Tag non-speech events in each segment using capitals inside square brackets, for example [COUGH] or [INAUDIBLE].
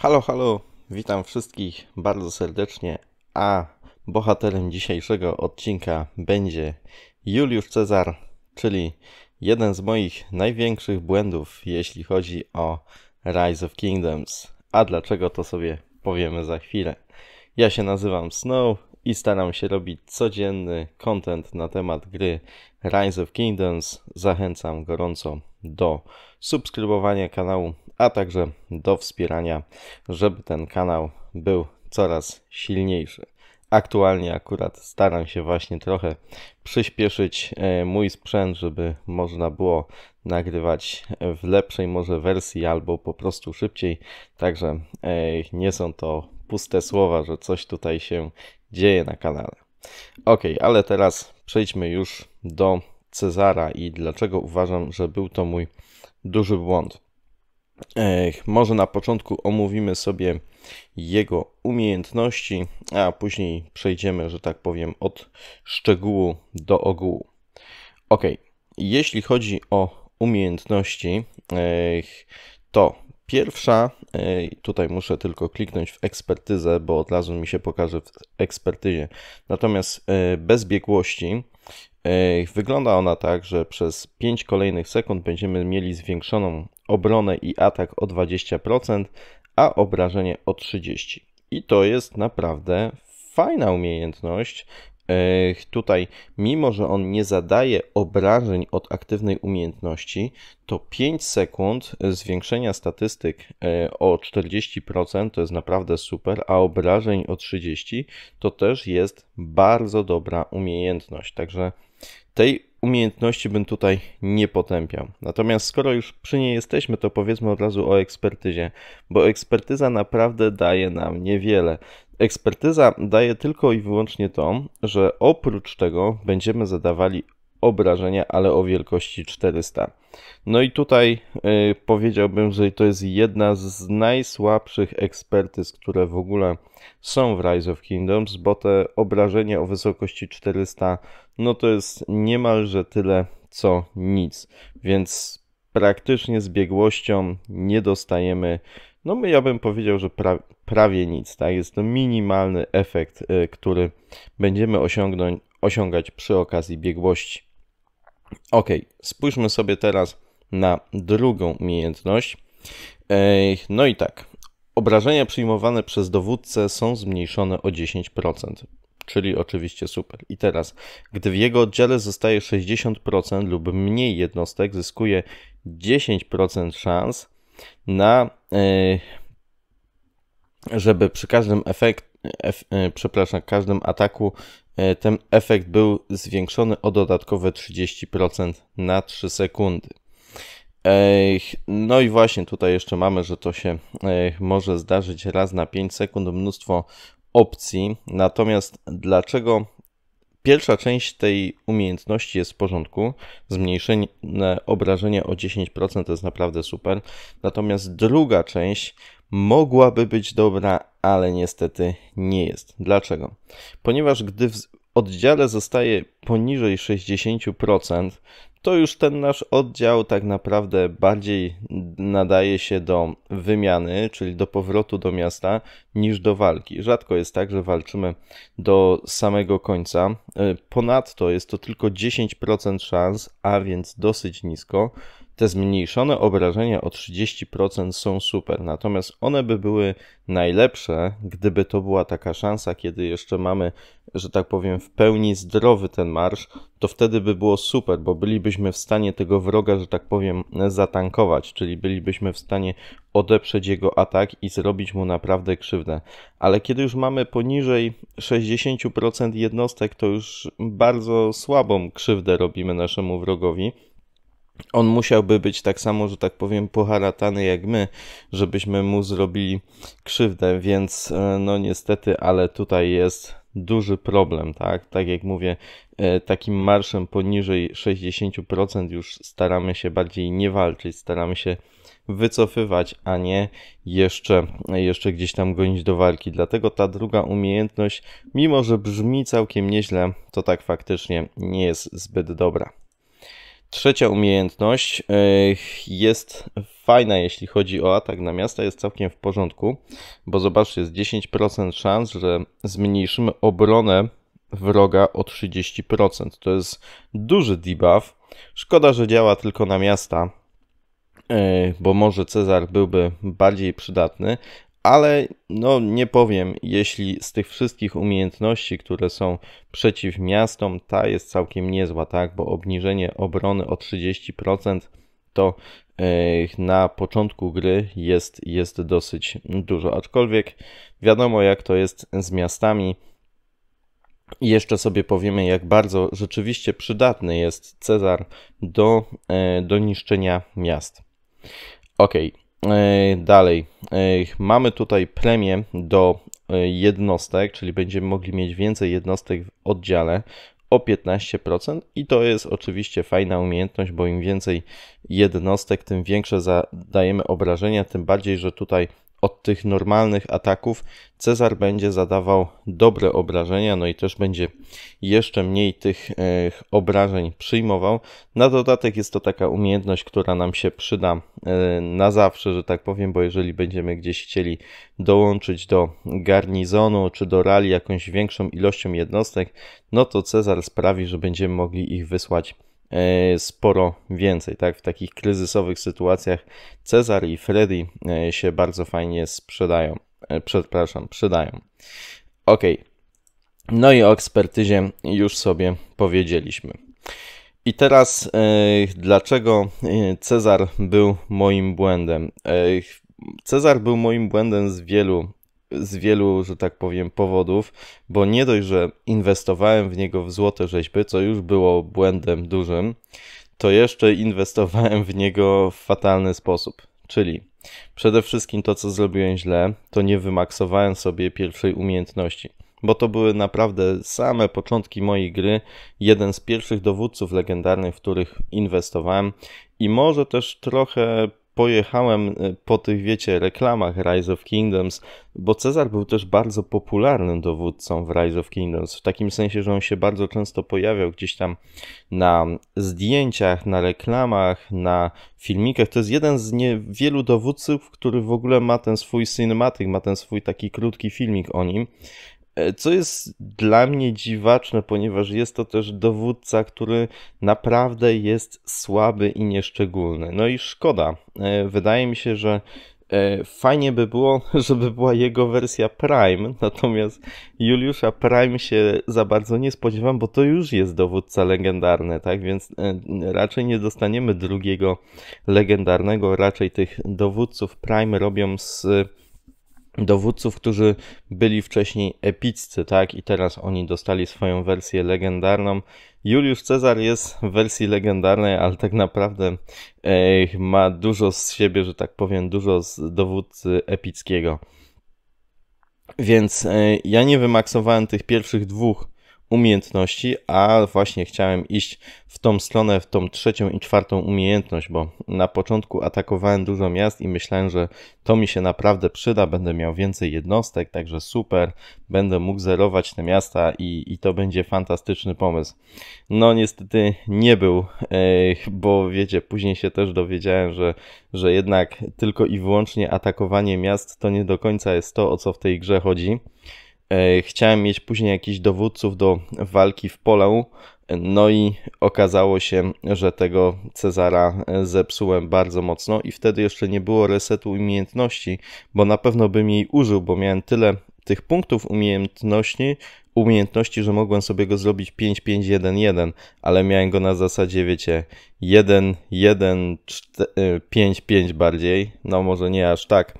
Halo, halo, witam wszystkich bardzo serdecznie, a bohaterem dzisiejszego odcinka będzie Juliusz Cezar, czyli jeden z moich największych błędów, jeśli chodzi o Rise of Kingdoms. A dlaczego to sobie powiemy za chwilę. Ja się nazywam Snow, i staram się robić codzienny content na temat gry Rise of Kingdoms. Zachęcam gorąco do subskrybowania kanału, a także do wspierania, żeby ten kanał był coraz silniejszy. Aktualnie akurat staram się właśnie trochę przyspieszyć e, mój sprzęt, żeby można było nagrywać w lepszej może wersji albo po prostu szybciej. Także e, nie są to puste słowa, że coś tutaj się dzieje na kanale. Ok, ale teraz przejdźmy już do Cezara i dlaczego uważam, że był to mój duży błąd. Ech, może na początku omówimy sobie jego umiejętności, a później przejdziemy, że tak powiem, od szczegółu do ogółu. Ok, jeśli chodzi o umiejętności, ech, to Pierwsza, e, tutaj muszę tylko kliknąć w ekspertyzę, bo od razu mi się pokaże w ekspertyzie. Natomiast e, bez biegłości e, wygląda ona tak, że przez 5 kolejnych sekund będziemy mieli zwiększoną obronę i atak o 20%, a obrażenie o 30%. I to jest naprawdę fajna umiejętność, tutaj, mimo że on nie zadaje obrażeń od aktywnej umiejętności, to 5 sekund zwiększenia statystyk e, o 40% to jest naprawdę super, a obrażeń o 30% to też jest bardzo dobra umiejętność. Także tej umiejętności bym tutaj nie potępiał. Natomiast skoro już przy niej jesteśmy, to powiedzmy od razu o ekspertyzie, bo ekspertyza naprawdę daje nam niewiele. Ekspertyza daje tylko i wyłącznie to, że oprócz tego będziemy zadawali obrażenia, ale o wielkości 400. No i tutaj y, powiedziałbym, że to jest jedna z najsłabszych ekspertyz, które w ogóle są w Rise of Kingdoms, bo te obrażenia o wysokości 400 no to jest niemalże tyle co nic, więc praktycznie z biegłością nie dostajemy, no my ja bym powiedział, że pra, prawie nic, tak? Jest to minimalny efekt, y, który będziemy osiągnąć, osiągać przy okazji biegłości. Ok, spójrzmy sobie teraz na drugą umiejętność. No i tak, obrażenia przyjmowane przez dowódcę są zmniejszone o 10%, czyli oczywiście super. I teraz, gdy w jego oddziale zostaje 60% lub mniej jednostek, zyskuje 10% szans na, e, żeby przy każdym efekt, e, e, przepraszam, każdym ataku E, ten efekt był zwiększony o dodatkowe 30% na 3 sekundy. No i właśnie tutaj jeszcze mamy, że to się może zdarzyć raz na 5 sekund, mnóstwo opcji. Natomiast dlaczego pierwsza część tej umiejętności jest w porządku? Zmniejszenie obrażenia o 10% to jest naprawdę super. Natomiast druga część mogłaby być dobra, ale niestety nie jest. Dlaczego? Ponieważ gdy w oddziale zostaje poniżej 60%, to już ten nasz oddział tak naprawdę bardziej nadaje się do wymiany, czyli do powrotu do miasta, niż do walki. Rzadko jest tak, że walczymy do samego końca. E, ponadto jest to tylko 10% szans, a więc dosyć nisko, te zmniejszone obrażenia o 30% są super, natomiast one by były najlepsze, gdyby to była taka szansa, kiedy jeszcze mamy, że tak powiem, w pełni zdrowy ten marsz, to wtedy by było super, bo bylibyśmy w stanie tego wroga, że tak powiem, zatankować, czyli bylibyśmy w stanie odeprzeć jego atak i zrobić mu naprawdę krzywdę. Ale kiedy już mamy poniżej 60% jednostek, to już bardzo słabą krzywdę robimy naszemu wrogowi on musiałby być tak samo, że tak powiem, poharatany jak my, żebyśmy mu zrobili krzywdę, więc e, no niestety, ale tutaj jest duży problem, tak? Tak jak mówię, e, takim marszem poniżej 60% już staramy się bardziej nie walczyć, staramy się wycofywać, a nie jeszcze, jeszcze gdzieś tam gonić do walki. Dlatego ta druga umiejętność, mimo że brzmi całkiem nieźle, to tak faktycznie nie jest zbyt dobra. Trzecia umiejętność jest fajna, jeśli chodzi o atak na miasta, jest całkiem w porządku, bo zobaczcie, jest 10% szans, że zmniejszymy obronę wroga o 30%. To jest duży debuff. Szkoda, że działa tylko na miasta, bo może Cezar byłby bardziej przydatny, ale no nie powiem, jeśli z tych wszystkich umiejętności, które są przeciw miastom, ta jest całkiem niezła, tak? Bo obniżenie obrony o 30% to na początku gry jest, jest dosyć dużo. Aczkolwiek wiadomo, jak to jest z miastami. I jeszcze sobie powiemy, jak bardzo rzeczywiście przydatny jest Cezar do, e, do niszczenia miast. Okej, okay. E, dalej, e, mamy tutaj premię do e, jednostek, czyli będziemy mogli mieć więcej jednostek w oddziale o 15% i to jest oczywiście fajna umiejętność, bo im więcej jednostek, tym większe zadajemy obrażenia, tym bardziej, że tutaj od tych normalnych ataków Cezar będzie zadawał dobre obrażenia, no i też będzie jeszcze mniej tych e, obrażeń przyjmował. Na dodatek jest to taka umiejętność, która nam się przyda e, na zawsze, że tak powiem, bo jeżeli będziemy gdzieś chcieli dołączyć do garnizonu czy do rali jakąś większą ilością jednostek, no to Cezar sprawi, że będziemy mogli ich wysłać E, sporo więcej, tak? W takich kryzysowych sytuacjach Cezar i Freddy e, się bardzo fajnie sprzedają. E, przepraszam, przydają. Ok. No i o ekspertyzie już sobie powiedzieliśmy. I teraz, dlaczego Cezar był moim błędem? Cezar był moim błędem z wielu z wielu, że tak powiem, powodów, bo nie dość, że inwestowałem w niego w złote rzeźby, co już było błędem dużym, to jeszcze inwestowałem w niego w fatalny sposób. Czyli przede wszystkim to, co zrobiłem źle, to nie wymaksowałem sobie pierwszej umiejętności bo to były naprawdę same początki mojej gry, jeden z pierwszych dowódców legendarnych, w których inwestowałem i może też trochę pojechałem e, po tych, wiecie, reklamach Rise of Kingdoms, bo Cezar był też bardzo popularnym dowódcą w Rise of Kingdoms, w takim sensie, że on się bardzo często pojawiał gdzieś tam na zdjęciach, na reklamach, na filmikach. To jest jeden z niewielu dowódców, który w ogóle ma ten swój cinematyk, ma ten swój taki krótki filmik o nim. E, co jest dla mnie dziwaczne, ponieważ jest to też dowódca, który naprawdę jest słaby i nieszczególny. No i szkoda. E, wydaje mi się, że e, fajnie by było, [LAUGHS] żeby była jego wersja Prime, natomiast Juliusza Prime się za bardzo nie spodziewam, bo to już jest dowódca legendarny, tak? Więc raczej nie dostaniemy drugiego legendarnego, raczej tych dowódców Prime robią z dowódców, którzy byli wcześniej epiccy, tak? I teraz oni dostali swoją wersję legendarną. Juliusz Cezar jest w wersji legendarnej, ale tak naprawdę ej, ma dużo z siebie, że tak powiem, dużo z dowódcy epickiego. Więc e, ja nie wymaksowałem tych pierwszych dwóch umiejętności, a właśnie chciałem iść w tą stronę, w tą trzecią i czwartą umiejętność, bo na początku atakowałem dużo miast i myślałem, że to mi się naprawdę przyda, będę miał więcej jednostek, także super, będę mógł zerować te miasta i, i to będzie fantastyczny pomysł. No niestety nie był, e, bo wiecie, później się też dowiedziałem, że, że jednak tylko i wyłącznie atakowanie miast to nie do końca jest to, o co w tej grze chodzi. E, chciałem mieć później jakichś dowódców do walki w polę, no i okazało się, że tego Cezara e, zepsułem bardzo mocno i wtedy jeszcze nie było resetu umiejętności, bo na pewno bym jej użył, bo miałem tyle tych punktów umiejętności, umiejętności, że mogłem sobie go zrobić 5-5-1-1, ale miałem go na zasadzie, wiecie, 1-1-5-5 e, bardziej, no może nie aż tak,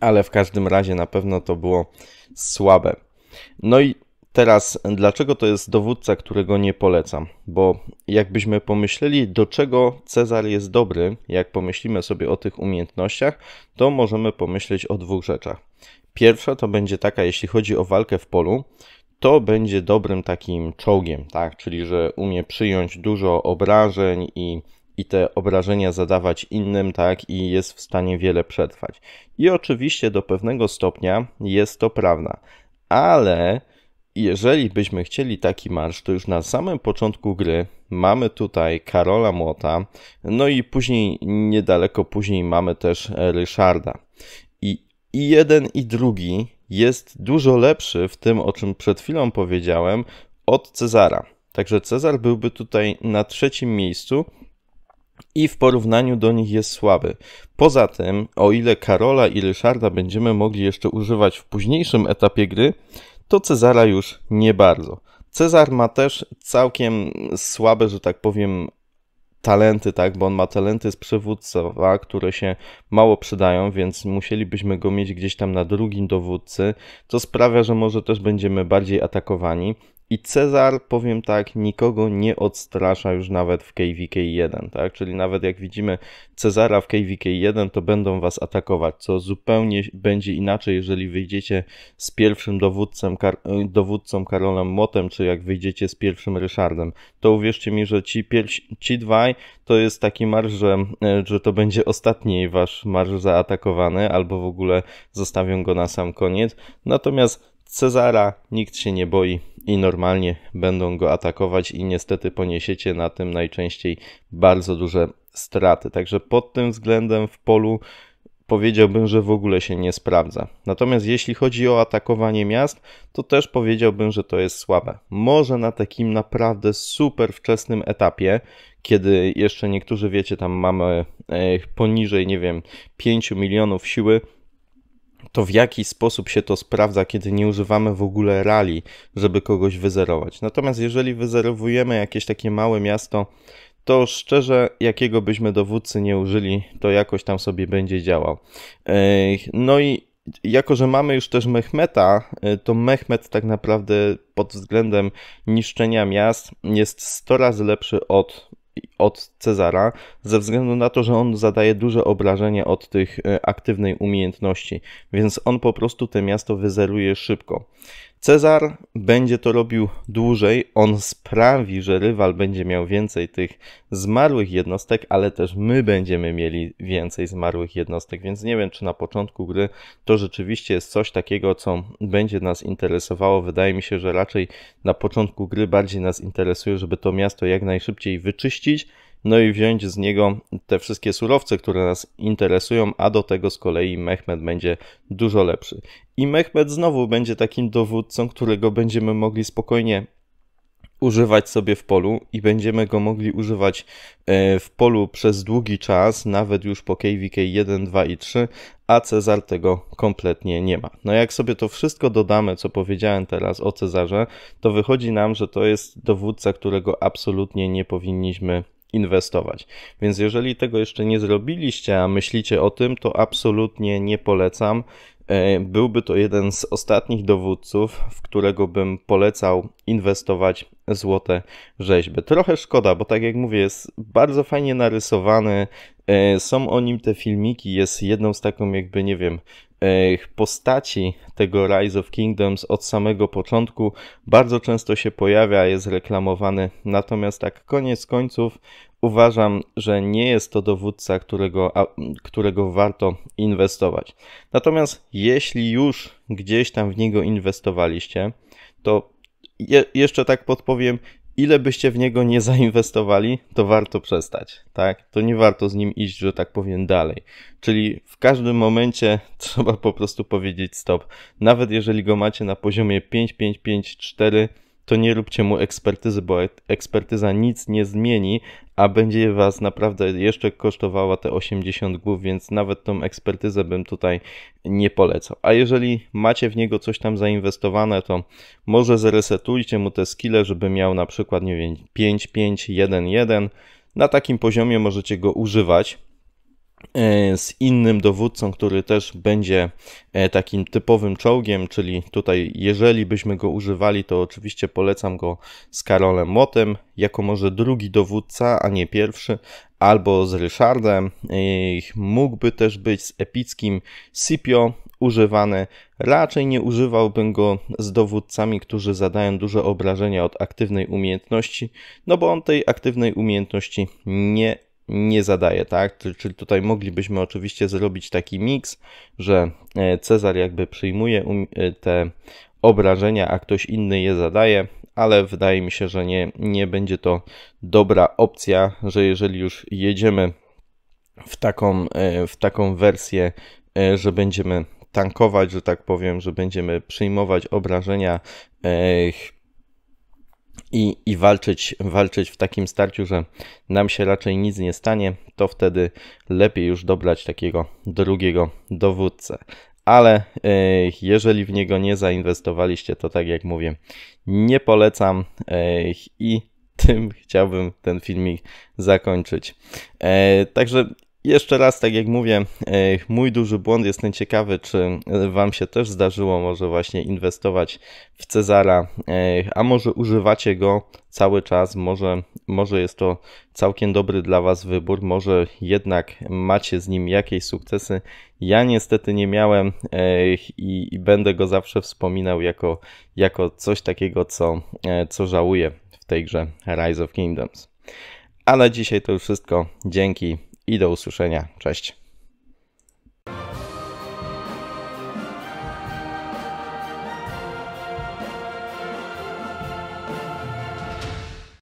ale w każdym razie na pewno to było słabe. No i teraz, dlaczego to jest dowódca, którego nie polecam? Bo jakbyśmy pomyśleli, do czego Cezar jest dobry, jak pomyślimy sobie o tych umiejętnościach, to możemy pomyśleć o dwóch rzeczach. Pierwsza to będzie taka, jeśli chodzi o walkę w polu, to będzie dobrym takim czołgiem, tak? Czyli że umie przyjąć dużo obrażeń i i te obrażenia zadawać innym, tak, i jest w stanie wiele przetrwać. I oczywiście do pewnego stopnia jest to prawda, ale jeżeli byśmy chcieli taki marsz, to już na samym początku gry mamy tutaj Karola Młota, no i później, niedaleko później mamy też Ryszarda. I, i jeden i drugi jest dużo lepszy w tym, o czym przed chwilą powiedziałem, od Cezara. Także Cezar byłby tutaj na trzecim miejscu, i w porównaniu do nich jest słaby. Poza tym, o ile Karola i Ryszarda będziemy mogli jeszcze używać w późniejszym etapie gry, to Cezara już nie bardzo. Cezar ma też całkiem słabe, że tak powiem, talenty, tak, bo on ma talenty z przywódca, które się mało przydają, więc musielibyśmy go mieć gdzieś tam na drugim dowódcy, co sprawia, że może też będziemy bardziej atakowani. I Cezar, powiem tak, nikogo nie odstrasza już nawet w KVK1, tak? Czyli nawet jak widzimy Cezara w KVK1, to będą was atakować, co zupełnie będzie inaczej, jeżeli wyjdziecie z pierwszym dowódcą, Kar e, dowódcą Karolem Motem, czy jak wyjdziecie z pierwszym Ryszardem. To uwierzcie mi, że ci, ci dwaj to jest taki marsz, że, e, że to będzie ostatni wasz marsz zaatakowany, albo w ogóle zostawią go na sam koniec. Natomiast Cezara nikt się nie boi, i normalnie będą go atakować i niestety poniesiecie na tym najczęściej bardzo duże straty. Także pod tym względem w polu powiedziałbym, że w ogóle się nie sprawdza. Natomiast jeśli chodzi o atakowanie miast, to też powiedziałbym, że to jest słabe. Może na takim naprawdę super wczesnym etapie, kiedy jeszcze niektórzy wiecie, tam mamy e, poniżej, nie wiem, 5 milionów siły, to w jaki sposób się to sprawdza, kiedy nie używamy w ogóle rali, żeby kogoś wyzerować. Natomiast jeżeli wyzerowujemy jakieś takie małe miasto, to szczerze, jakiego byśmy dowódcy nie użyli, to jakoś tam sobie będzie działał. No i jako, że mamy już też Mehmeta, y, to Mehmet tak naprawdę pod względem niszczenia miast jest 100 razy lepszy od od Cezara, ze względu na to, że on zadaje duże obrażenie od tych y, aktywnej umiejętności, więc on po prostu to miasto wyzeruje szybko. Cezar będzie to robił dłużej, on sprawi, że rywal będzie miał więcej tych zmarłych jednostek, ale też my będziemy mieli więcej zmarłych jednostek, więc nie wiem, czy na początku gry to rzeczywiście jest coś takiego, co będzie nas interesowało. Wydaje mi się, że raczej na początku gry bardziej nas interesuje, żeby to miasto jak najszybciej wyczyścić no i wziąć z niego te wszystkie surowce, które nas interesują, a do tego z kolei Mehmed będzie dużo lepszy. I Mehmed znowu będzie takim dowódcą, którego będziemy mogli spokojnie używać sobie w polu i będziemy go mogli używać e, w polu przez długi czas, nawet już po KVK 1, 2 i 3, a Cezar tego kompletnie nie ma. No jak sobie to wszystko dodamy, co powiedziałem teraz o Cezarze, to wychodzi nam, że to jest dowódca, którego absolutnie nie powinniśmy inwestować. Więc jeżeli tego jeszcze nie zrobiliście, a myślicie o tym, to absolutnie nie polecam. E, byłby to jeden z ostatnich dowódców, w którego bym polecał inwestować złote rzeźby. Trochę szkoda, bo tak jak mówię, jest bardzo fajnie narysowany. E, są o nim te filmiki, jest jedną z taką, jakby nie wiem, E, postaci tego Rise of Kingdoms od samego początku bardzo często się pojawia, jest reklamowany. Natomiast tak koniec końców uważam, że nie jest to dowódca, którego, a, którego warto inwestować. Natomiast jeśli już gdzieś tam w niego inwestowaliście, to je, jeszcze tak podpowiem, ile byście w niego nie zainwestowali, to warto przestać, tak? To nie warto z nim iść, że tak powiem, dalej. Czyli w każdym momencie [LAUGHS] trzeba po prostu powiedzieć stop. Nawet jeżeli go macie na poziomie 5, 5, 5, 4, to nie róbcie mu ekspertyzy, bo ekspertyza nic nie zmieni, a będzie was naprawdę jeszcze kosztowała te 80 głów, więc nawet tą ekspertyzę bym tutaj nie polecał. A jeżeli macie w niego coś tam zainwestowane, to może zresetujcie mu te skille, żeby miał na przykład, nie wiem, 5-5-1-1. Na takim poziomie możecie go używać E, z innym dowódcą, który też będzie e, takim typowym czołgiem, czyli tutaj jeżeli byśmy go używali, to oczywiście polecam go z Karolem Motem, jako może drugi dowódca, a nie pierwszy, albo z Ryszardem. E, mógłby też być z epickim Scipio używany. Raczej nie używałbym go z dowódcami, którzy zadają duże obrażenia od aktywnej umiejętności, no bo on tej aktywnej umiejętności nie nie zadaje, tak? Czyli tutaj moglibyśmy oczywiście zrobić taki miks, że e, Cezar jakby przyjmuje um, e, te obrażenia, a ktoś inny je zadaje, ale wydaje mi się, że nie, nie będzie to dobra opcja, że jeżeli już jedziemy w taką, e, w taką wersję, że będziemy tankować, że tak powiem, że będziemy przyjmować obrażenia i, i walczyć, walczyć w takim starciu, że nam się raczej nic nie stanie, to wtedy lepiej już dobrać takiego drugiego dowódcę. Ale e, jeżeli w niego nie zainwestowaliście, to tak jak mówię, nie polecam e, i [LAUGHS] tym chciałbym ten filmik zakończyć. E, także jeszcze raz, tak jak mówię, e, mój duży błąd, jestem ciekawy, czy Wam się też zdarzyło może właśnie inwestować w Cezara, e, a może używacie go cały czas, może, może jest to całkiem dobry dla Was wybór, może jednak macie z nim jakieś sukcesy. Ja niestety nie miałem e, i, i będę go zawsze wspominał jako, jako coś takiego, co, co żałuję w tej grze Rise of Kingdoms. Ale dzisiaj to już wszystko. Dzięki i do usłyszenia. Cześć.